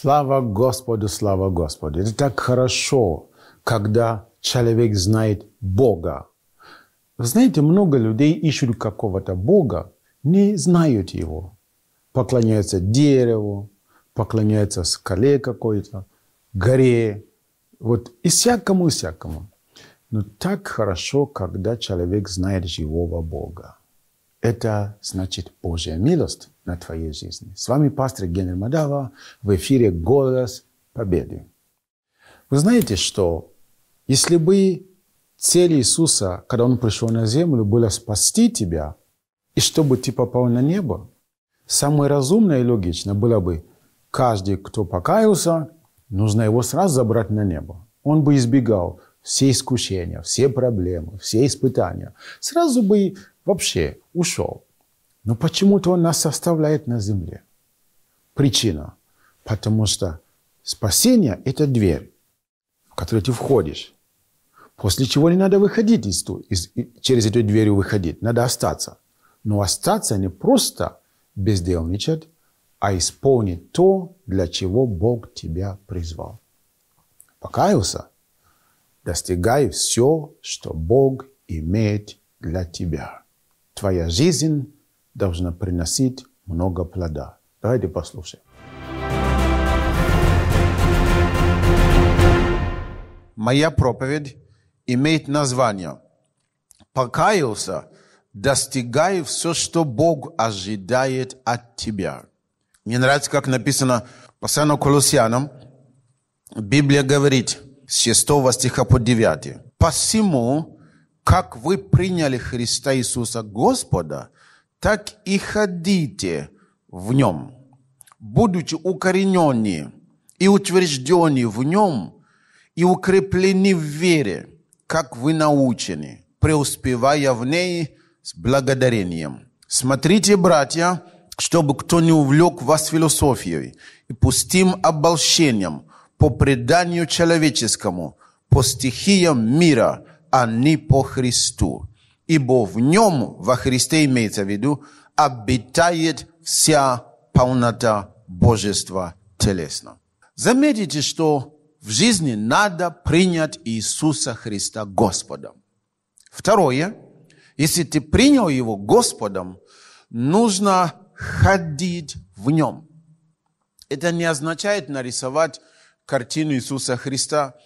Слава Господу, слава Господу. Это так хорошо, когда человек знает Бога. Знаете, много людей ищут какого-то Бога, не знают его. Поклоняются дереву, поклоняются скале какой-то, горе. Вот и всякому, и всякому. Но так хорошо, когда человек знает живого Бога. Это значит Божья милость на твоей жизни. С вами пастор Генри Мадава в эфире «Голос Победы». Вы знаете, что если бы цель Иисуса, когда Он пришел на землю, была спасти тебя, и чтобы ты попал на небо, самое разумное и логичное было бы, каждый, кто покаялся, нужно его сразу забрать на небо. Он бы избегал все искушения, все проблемы, все испытания. Сразу бы вообще ушел. Но почему-то он нас оставляет на земле. Причина. Потому что спасение – это дверь, в которую ты входишь. После чего не надо выходить из, из, через эту дверь выходить. Надо остаться. Но остаться не просто бездельничать, а исполнить то, для чего Бог тебя призвал. Покаялся? Достигай все, что Бог имеет для тебя. Твоя жизнь должна приносить много плода. Давайте послушаем. Моя проповедь имеет название «Покаялся, достигай все, что Бог ожидает от тебя». Мне нравится, как написано постоянно Колоссянам. Библия говорит с 6 стиха по 9. «Посему как вы приняли Христа Иисуса Господа, так и ходите в Нем, будучи укоренены и утверждены в Нем и укреплены в вере, как вы научены, преуспевая в ней с благодарением. Смотрите, братья, чтобы кто не увлек вас философией и пустим обольщением по преданию человеческому, по стихиям мира – а не по Христу. Ибо в нем, во Христе имеется в виду, обитает вся полнота Божества телесно. Заметите, что в жизни надо принять Иисуса Христа Господом. Второе, если ты принял Его Господом, нужно ходить в Нем. Это не означает нарисовать картину Иисуса Христа –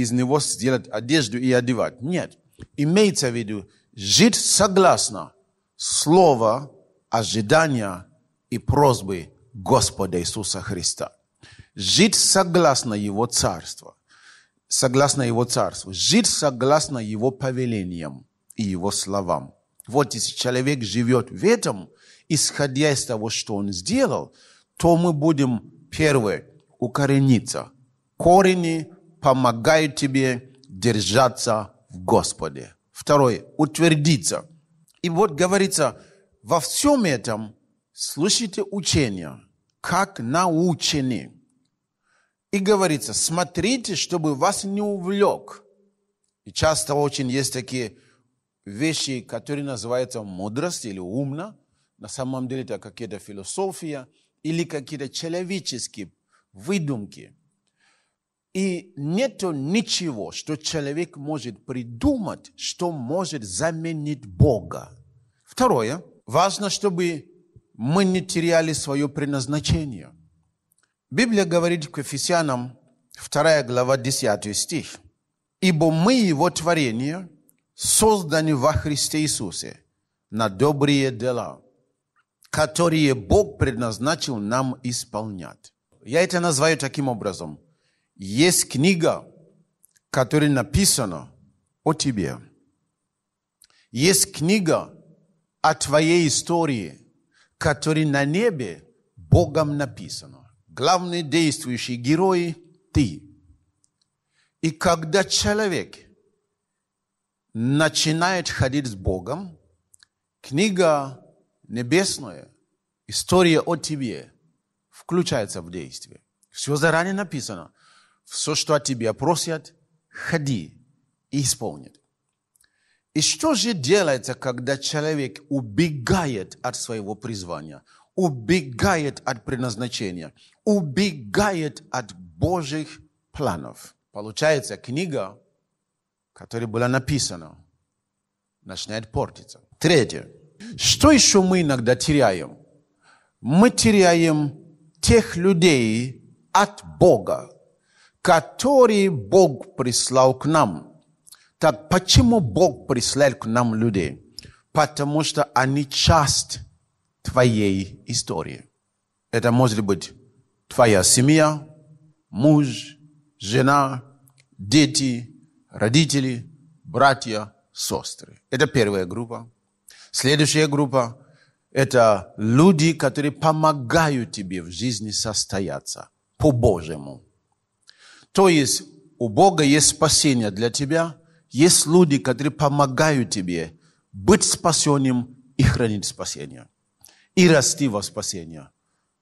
из него сделать одежду и одевать. Нет. Имеется в виду жить согласно слова, ожидания и просьбы Господа Иисуса Христа. Жить согласно Его Царству. Согласно Его Царству. Жить согласно Его повелениям и Его словам. Вот если человек живет в этом, исходя из того, что он сделал, то мы будем, первые укорениться. Корени помогает тебе держаться в Господе. Второе, утвердиться. И вот говорится, во всем этом слушайте учения, как научены. И говорится, смотрите, чтобы вас не увлек. И часто очень есть такие вещи, которые называются мудрость или умно. На самом деле это какие-то философия или какие-то человеческие выдумки – и нет ничего, что человек может придумать, что может заменить Бога. Второе. Важно, чтобы мы не теряли свое предназначение. Библия говорит к Ефесянам, 2 глава, 10 стих. «Ибо мы Его творение, созданы во Христе Иисусе на добрые дела, которые Бог предназначил нам исполнять». Я это называю таким образом – есть книга, в которой написано о тебе. Есть книга о твоей истории, которая на небе Богом написана. Главный действующий герой – ты. И когда человек начинает ходить с Богом, книга небесная, история о тебе, включается в действие. Все заранее написано все, что от тебя просят, ходи и исполнит. И что же делается, когда человек убегает от своего призвания, убегает от предназначения, убегает от Божьих планов? Получается, книга, которая была написана, начинает портиться. Третье. Что еще мы иногда теряем? Мы теряем тех людей от Бога, которые Бог прислал к нам. Так почему Бог прислал к нам людей? Потому что они часть твоей истории. Это может быть твоя семья, муж, жена, дети, родители, братья, сестры. Это первая группа. Следующая группа – это люди, которые помогают тебе в жизни состояться по-божьему. То есть у Бога есть спасение для тебя, есть люди, которые помогают тебе быть спасенным и хранить спасение, и расти во спасение.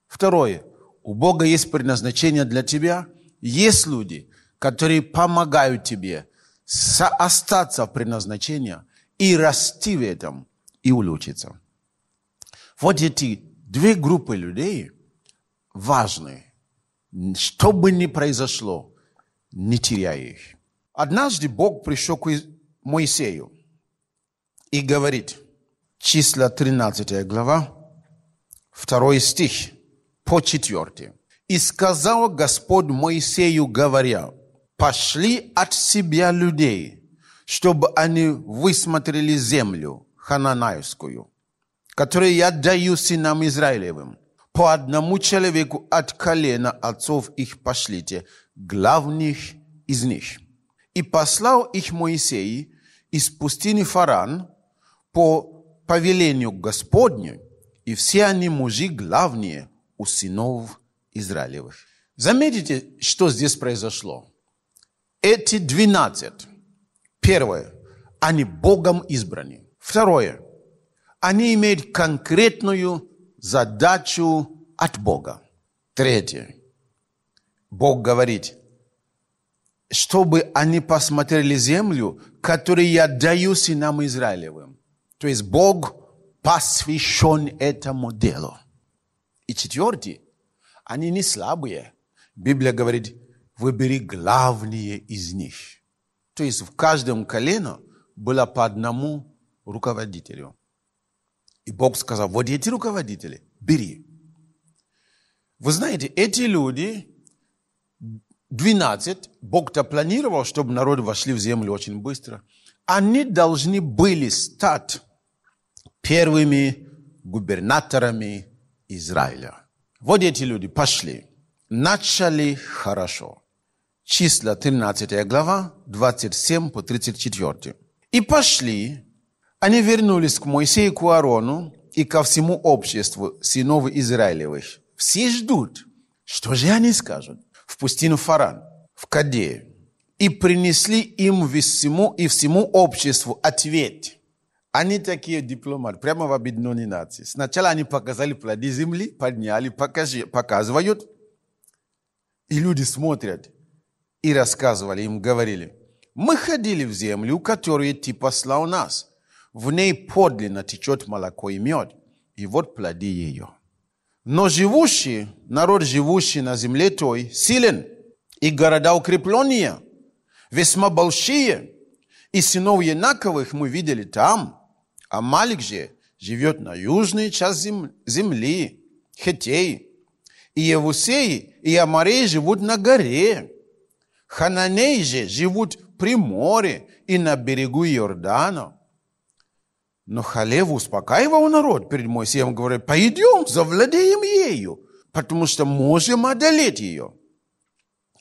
Второе. У Бога есть предназначение для тебя, есть люди, которые помогают тебе остаться в предназначении и расти в этом, и улучшиться. Вот эти две группы людей важны. Что бы ни произошло – не теряя их. Однажды Бог пришел к Моисею и говорит, числа 13 глава, 2 стих, по 4. «И сказал Господь Моисею, говоря, пошли от себя людей, чтобы они высмотрели землю хананайскую, которую я даю сынам Израилевым. По одному человеку от колена отцов их пошлите, главных из них. И послал их Моисей из пустыни Фаран по повелению Господню, и все они мужи главные у сынов Израилевых. Заметите, что здесь произошло. Эти двенадцать, первое, они Богом избраны. Второе, они имеют конкретную задачу от Бога. Третье, Бог говорит, чтобы они посмотрели землю, которую я даю сынам Израилевым. То есть Бог посвящен этому делу. И четвертый, они не слабые. Библия говорит, выбери главные из них. То есть в каждом колено было по одному руководителю. И Бог сказал, вот эти руководители, бери. Вы знаете, эти люди, 12, Бог-то планировал, чтобы народы вошли в землю очень быстро, они должны были стать первыми губернаторами Израиля. Вот эти люди пошли. Начали хорошо. Числа 13 глава, 27 по 34. «И пошли, они вернулись к Моисею к Аарону и ко всему обществу сынов Израилевых. Все ждут, что же они скажут в пустину Фаран, в Кадею, и принесли им всему и всему обществу ответ. Они такие дипломаты, прямо в объединенной нации. Сначала они показали плоды земли, подняли, покажи, показывают. И люди смотрят и рассказывали, им говорили, мы ходили в землю, которую ты послал нас. В ней подлинно течет молоко и мед. И вот плоды ее. Но живущий, народ живущий на земле той, силен, и города укрепленные, весьма большие, и сынов Янаковых мы видели там, а Малик же живет на южной части земли, Хетей, и Евусей и Амарей живут на горе, Хананей же живут при море и на берегу Иордана – но Халев успокаивал народ перед Моисеем, говорит: пойдем, завладеем ею, потому что можем одолеть ее.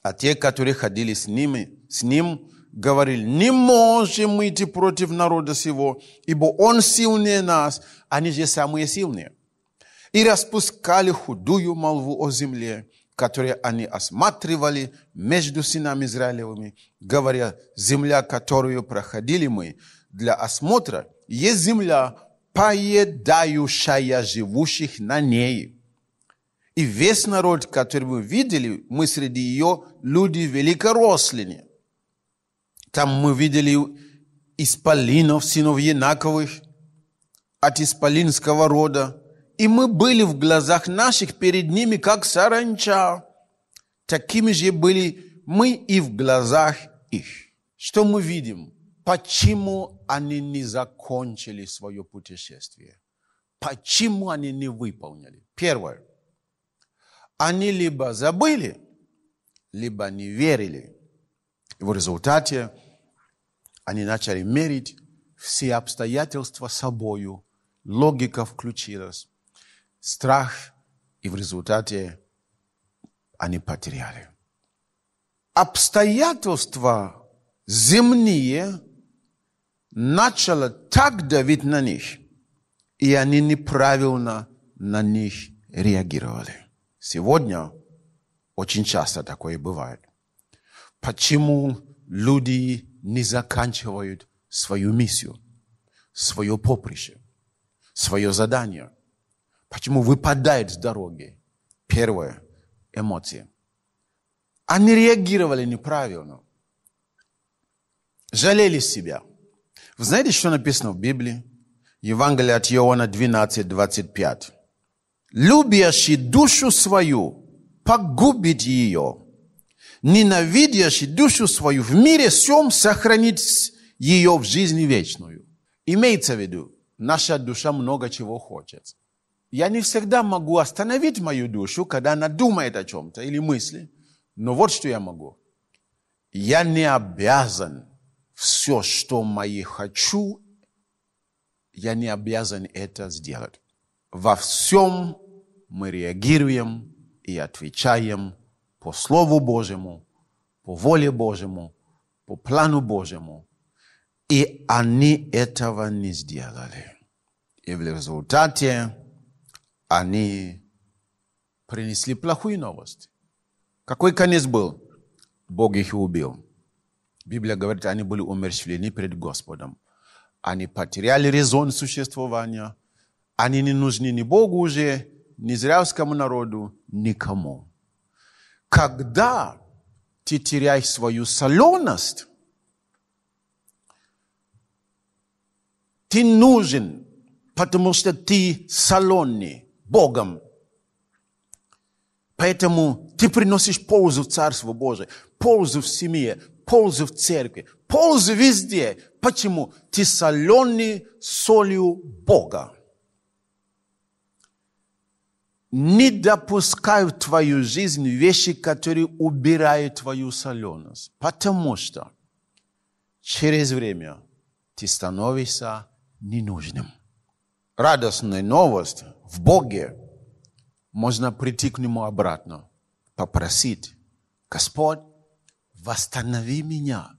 А те, которые ходили с, ними, с ним, говорили, не можем идти против народа сего, ибо он сильнее нас, они же самые сильные. И распускали худую молву о земле, которые они осматривали между сынами Израилевыми, говоря, земля, которую проходили мы для осмотра, есть земля, поедающая живущих на ней. И весь народ, который мы видели, мы среди ее люди великорослины. Там мы видели исполинов, сынов Янаковых, от исполинского рода. И мы были в глазах наших перед ними, как саранча. Такими же были мы и в глазах их. Что мы видим? почему они не закончили свое путешествие? Почему они не выполнили? Первое. Они либо забыли, либо не верили. И в результате они начали мерить все обстоятельства собою. Логика включилась, страх, и в результате они потеряли. Обстоятельства земные – начала так давить на них, и они неправильно на них реагировали. Сегодня очень часто такое бывает. Почему люди не заканчивают свою миссию, свое поприще, свое задание? Почему выпадают с дороги? Первое – эмоции. Они реагировали неправильно, жалели себя – вы знаете, что написано в Библии? Евангелие от Иоанна 12, 25. «Любящий душу свою погубит ее, ненавидящий душу свою в мире всем сохранить ее в жизни вечную». Имеется в виду, наша душа много чего хочет. Я не всегда могу остановить мою душу, когда она думает о чем-то или мысли. Но вот что я могу. Я не обязан все, что мое хочу, я не обязан это сделать. Во всем мы реагируем и отвечаем по Слову Божьему, по воле Божьему, по плану Божьему. И они этого не сделали. И в результате они принесли плохую новость. Какой конец был? Бог их убил. Библия говорит, они были умерщвлены перед Господом. Они потеряли резон существования. Они не нужны ни Богу уже, ни израильскому народу, никому. Когда ты теряешь свою соленость, ты нужен, потому что ты солонный Богом. Поэтому ты приносишь пользу царству Царство пользу в семье, пользу в церкви, пользу везде. Почему? Ты соленый солью Бога. Не допускай в твою жизнь вещи, которые убирают твою соленость. Потому что через время ты становишься ненужным. Радостная новость в Боге. Можно прийти к Нему обратно, попросить. Господь, восстанови меня.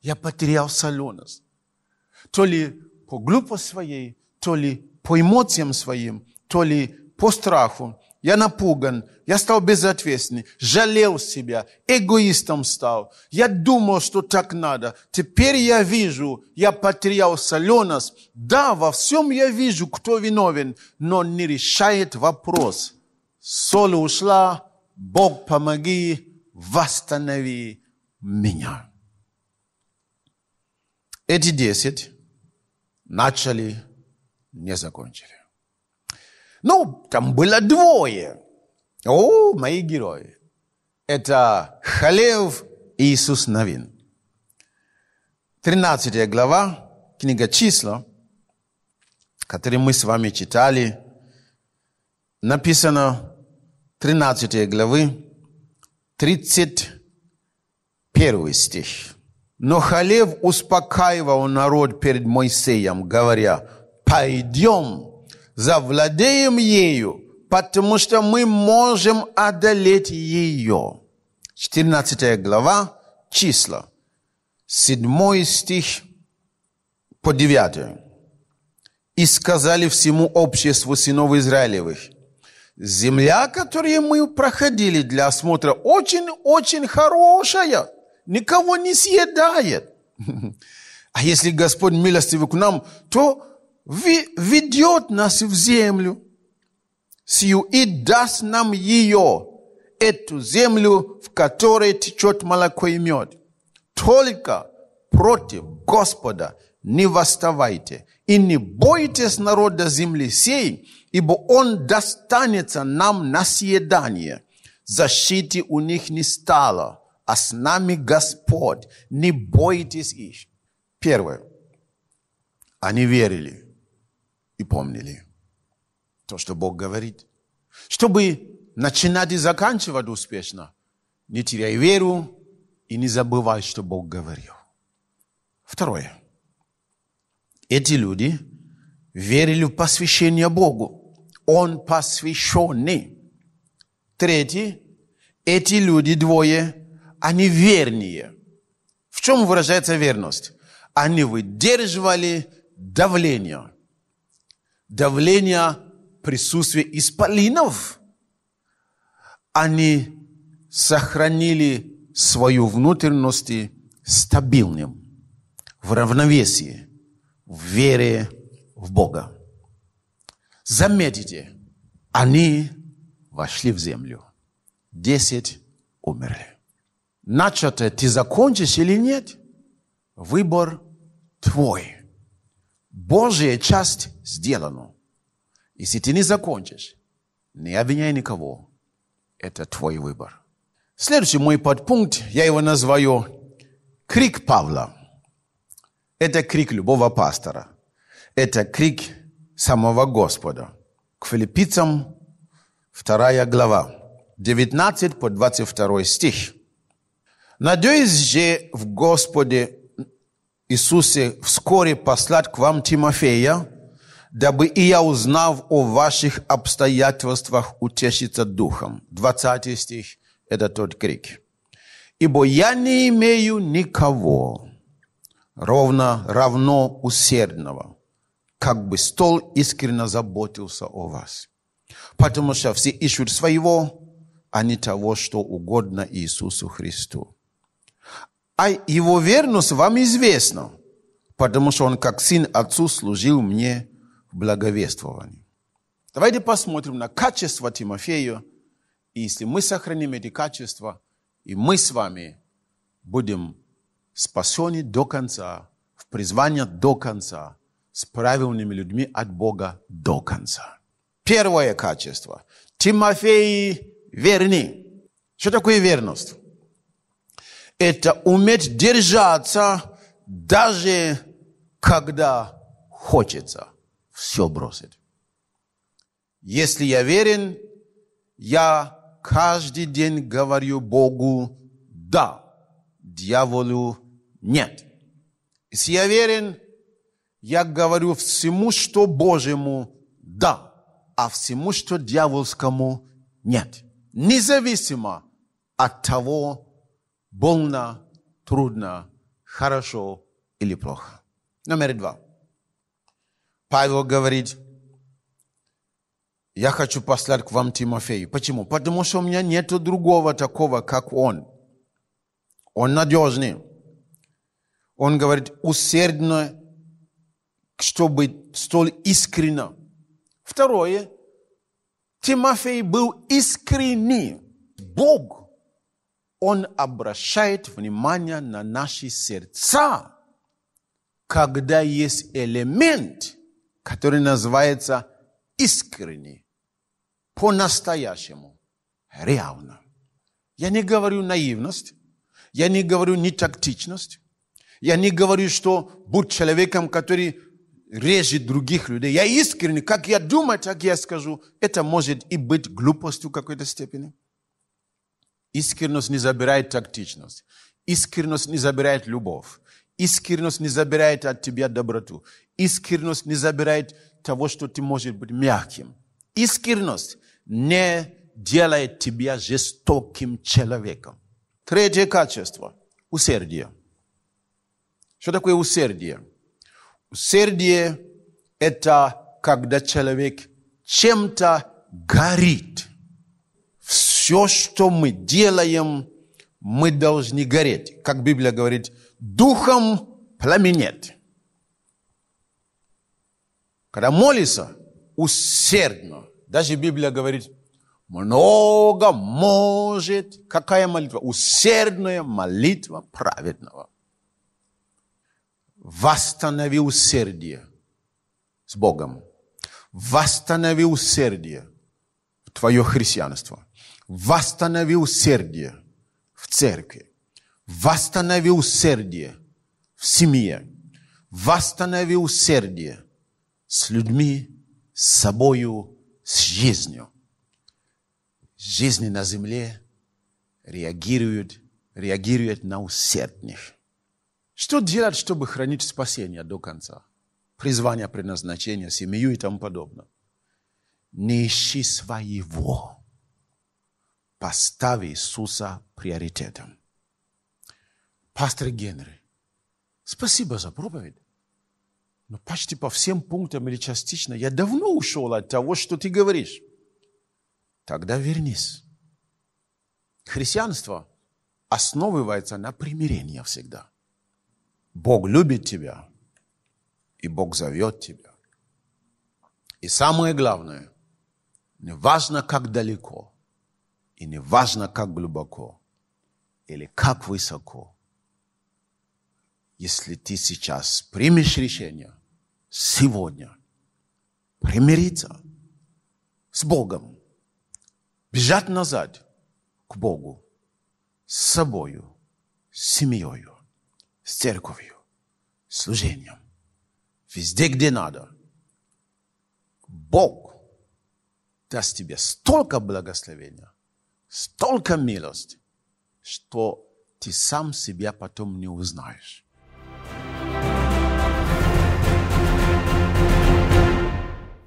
Я потерял соленость. То ли по глупости своей, то ли по эмоциям своим, то ли по страху. Я напуган, я стал безответственный, жалел себя, эгоистом стал. Я думал, что так надо. Теперь я вижу, я потерял соленость. Да, во всем я вижу, кто виновен, но не решает вопрос. Соль ушла, Бог помоги, восстанови меня. Эти десять начали, не закончили. Ну, там было двое. О, мои герои. Это Халев и Иисус Навин. 13 глава, книга числа, которую мы с вами читали, написано 13 главы, 31 стих. Но Халев успокаивал народ перед Моисеем, говоря, «Пойдем, завладеем ею, потому что мы можем одолеть ее». 14 глава, числа, 7 стих по 9. «И сказали всему обществу сынов Израилевых, Земля, которую мы проходили для осмотра, очень-очень хорошая, никого не съедает. А если Господь милостивый к нам, то ведет нас в землю сию и даст нам ее, эту землю, в которой течет молоко и мед. Только против Господа не восставайте и не бойтесь народа земли сей, ибо он достанется нам на съедание. Защиты у них не стало, а с нами Господь, не бойтесь их. Первое. Они верили и помнили то, что Бог говорит. Чтобы начинать и заканчивать успешно, не теряй веру и не забывай, что Бог говорил. Второе. Эти люди верили в посвящение Богу он посвященный. Третий, эти люди двое, они вернее. В чем выражается верность? Они выдерживали давление. Давление присутствия исполинов. Они сохранили свою внутренность стабильным, в равновесии, в вере в Бога. Заметите, они вошли в землю. Десять умерли. Начатое ты закончишь или нет, выбор твой. Божья часть сделана. Если ты не закончишь, не обвиняй никого. Это твой выбор. Следующий мой подпункт, я его называю «Крик Павла». Это крик любого пастора. Это крик самого Господа. К филиппийцам 2 глава, 19 по 22 стих. «Надеюсь же в Господе Иисусе вскоре послать к вам Тимофея, дабы и я, узнав о ваших обстоятельствах, утешиться духом». 20 стих – это тот крик. «Ибо я не имею никого, ровно равно усердного» как бы стол искренне заботился о вас. Потому что все ищут своего, а не того, что угодно Иисусу Христу. А его верность вам известна, потому что он как сын отцу служил мне в благовествовании. Давайте посмотрим на качество Тимофея. И если мы сохраним эти качества, и мы с вами будем спасены до конца, в призвание до конца – с правильными людьми от Бога до конца. Первое качество. Тимофей верни. Что такое верность? Это уметь держаться даже когда хочется все бросить. Если я верен, я каждый день говорю Богу «да», дьяволу «нет». Если я верен, я говорю всему, что Божьему – да, а всему, что дьявольскому – нет. Независимо от того, больно, трудно, хорошо или плохо. Номер два. Павел говорит, я хочу послать к вам Тимофею. Почему? Потому что у меня нет другого такого, как он. Он надежный. Он говорит, усердно чтобы столь искренно. Второе, Тимофей был искренний. Бог, Он обращает внимание на наши сердца, когда есть элемент, который называется искренний, по-настоящему, реально. Я не говорю наивность, я не говорю нетактичность, я не говорю, что будь человеком, который режет других людей. Я искренне, как я думаю, так я скажу. Это может и быть глупостью в какой-то степени. Искренность не забирает тактичность. Искренность не забирает любовь. Искренность не забирает от тебя доброту. Искренность не забирает того, что ты можешь быть мягким. Искренность не делает тебя жестоким человеком. Третье качество – усердие. Что такое усердие? Усердие – это когда человек чем-то горит. Все, что мы делаем, мы должны гореть. Как Библия говорит, духом пламенет. Когда молится, усердно. Даже Библия говорит, много может. Какая молитва? Усердная молитва праведного восстанови усердие с Богом. Восстанови усердие в твое христианство. Восстанови усердие в церкви. Восстанови усердие в семье. Восстанови усердие с людьми, с собою, с жизнью. Жизни на земле реагируют, реагируют на усердных. Что делать, чтобы хранить спасение до конца? Призвание, предназначение, семью и тому подобное. Не ищи своего. Поставь Иисуса приоритетом. Пастор Генри, спасибо за проповедь. Но почти по всем пунктам или частично я давно ушел от того, что ты говоришь. Тогда вернись. Христианство основывается на примирении всегда – Бог любит тебя, и Бог зовет тебя. И самое главное, не важно, как далеко, и не важно, как глубоко, или как высоко, если ты сейчас примешь решение сегодня примириться с Богом, бежать назад к Богу, с собою, с семьей, с церковью, служением, везде, где надо. Бог даст тебе столько благословения, столько милости, что ты сам себя потом не узнаешь.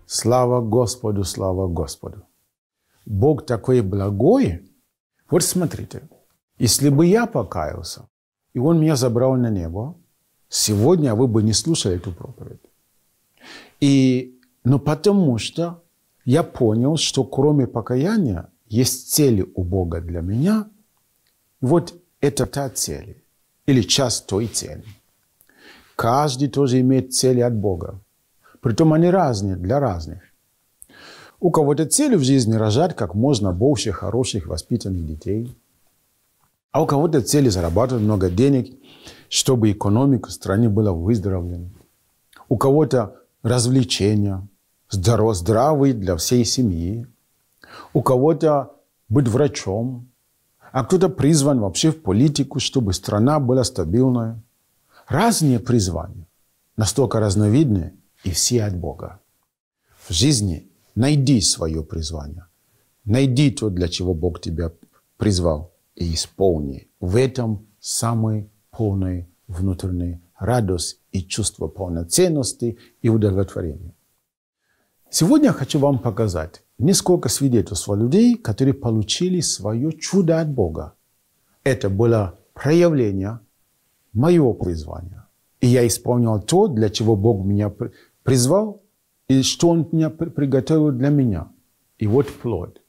Слава Господу, слава Господу. Бог такой благой. Вот смотрите, если бы я покаялся, и он меня забрал на небо, сегодня вы бы не слушали эту проповедь. И, но потому что я понял, что кроме покаяния есть цели у Бога для меня. И вот это та цель, или часть той цели. Каждый тоже имеет цели от Бога. Притом они разные для разных. У кого-то цель в жизни рожать как можно больше хороших воспитанных детей – а у кого-то цели зарабатывать много денег, чтобы экономика страны была выздоровлена. У кого-то развлечения, здоров, здравый для всей семьи. У кого-то быть врачом. А кто-то призван вообще в политику, чтобы страна была стабильная. Разные призвания, настолько разновидные, и все от Бога. В жизни найди свое призвание. Найди то, для чего Бог тебя призвал и исполни. В этом самый полный внутренний радость и чувство полноценности и удовлетворения. Сегодня я хочу вам показать несколько свидетельств людей, которые получили свое чудо от Бога. Это было проявление моего призвания. И я исполнял то, для чего Бог меня призвал, и что Он меня приготовил для меня. И вот плод.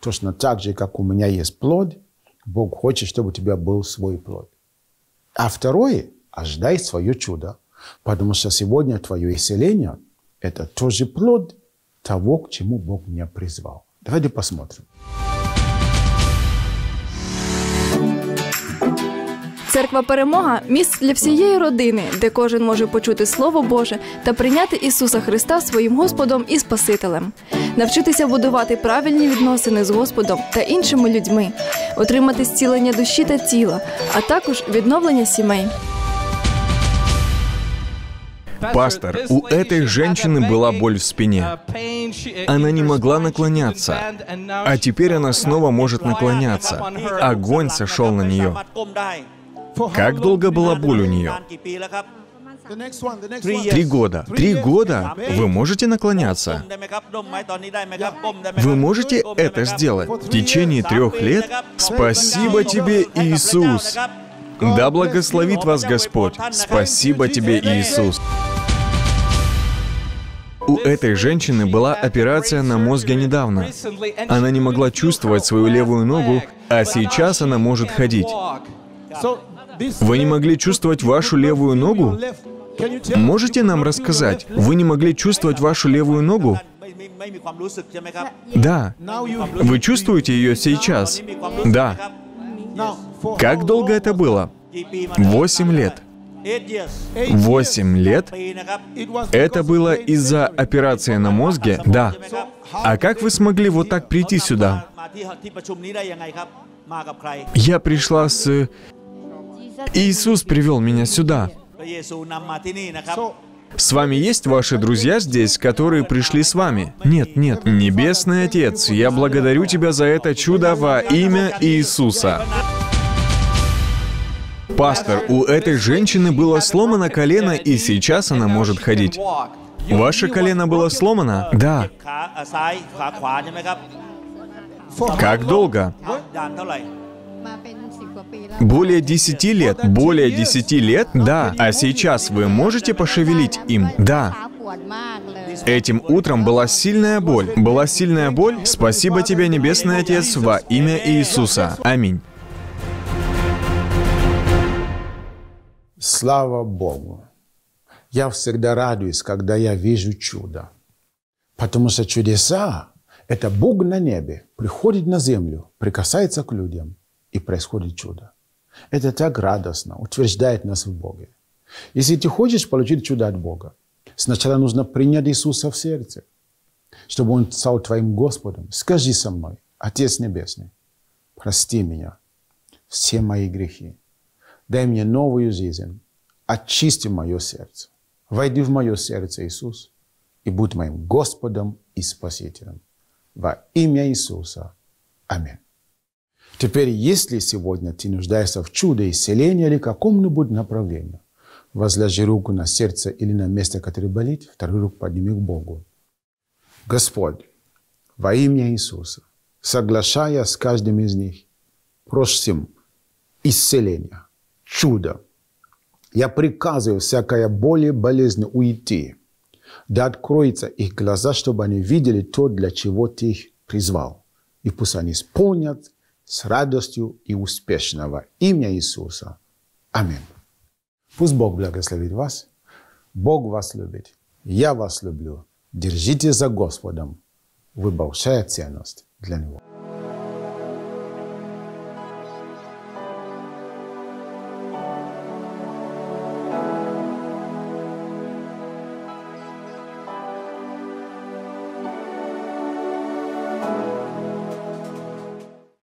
Точно так же, как у меня есть плод – Бог хочет, чтобы у тебя был свой плод. А второе, ожидай свое чудо. Потому что сегодня твое исцеление – это тоже плод того, к чему Бог меня призвал. Давайте посмотрим. Церква Перемога місць для всієї родини, де кожен може почути Слово Боже та прийняти Ісуса Христа своїм Господом і Спасителем навчитися будувати правильні відносини з Господом та іншими людьми, отримати зцілення душі та тіла, а також відновлення сімей. Пастор, у этой женщины была боль в спине. Она не могла наклоняться. А теперь она снова может наклоняться. Огонь сошел на нее. Как долго была боль у нее? Три года. Три года вы можете наклоняться. Вы можете это сделать. В течение трех лет спасибо тебе, Иисус. Да благословит вас Господь. Спасибо тебе, Иисус. У этой женщины была операция на мозге недавно. Она не могла чувствовать свою левую ногу, а сейчас она может ходить. Вы не могли чувствовать вашу левую ногу? Можете нам рассказать, вы не могли чувствовать вашу левую ногу? Да. Вы чувствуете ее сейчас? Да. Как долго это было? Восемь лет. Восемь лет? Это было из-за операции на мозге? Да. А как вы смогли вот так прийти сюда? Я пришла с... Иисус привел меня сюда. А с вами есть ваши друзья здесь, которые пришли с вами? Нет, нет. Небесный Отец, я благодарю Тебя за это чудо во имя Иисуса. Пастор, у этой женщины было сломано колено, и сейчас она может ходить. Ваше колено было сломано? Да. Как долго? Более 10 лет. Более 10 лет? Да. А сейчас вы можете пошевелить им? Да. Этим утром была сильная боль. Была сильная боль? Спасибо тебе, Небесный Отец, во имя Иисуса. Аминь. Слава Богу! Я всегда радуюсь, когда я вижу чудо. Потому что чудеса – это Бог на небе, приходит на землю, прикасается к людям – и происходит чудо. Это так радостно, утверждает нас в Боге. Если ты хочешь получить чудо от Бога, сначала нужно принять Иисуса в сердце, чтобы Он стал твоим Господом. Скажи со мной, Отец Небесный, прости меня, все мои грехи. Дай мне новую жизнь, очисти мое сердце. Войди в мое сердце, Иисус, и будь моим Господом и Спасителем. Во имя Иисуса. Аминь. Теперь, если сегодня ты нуждаешься в чуде исцеления или каком-нибудь направлении, возложи руку на сердце или на место, которое болит, вторую руку подними к Богу. Господь, во имя Иисуса, соглашаясь с каждым из них, просим исцеления, чуда. Я приказываю всякая боли, и болезнь уйти. Да откроются их глаза, чтобы они видели то, для чего ты их призвал. И пусть они исполнят с радостью и успешно имя Иисуса. Аминь. Пусть Бог благословит вас. Бог вас любит. Я вас люблю. Держите за Господом. Вы большая ценность для Него.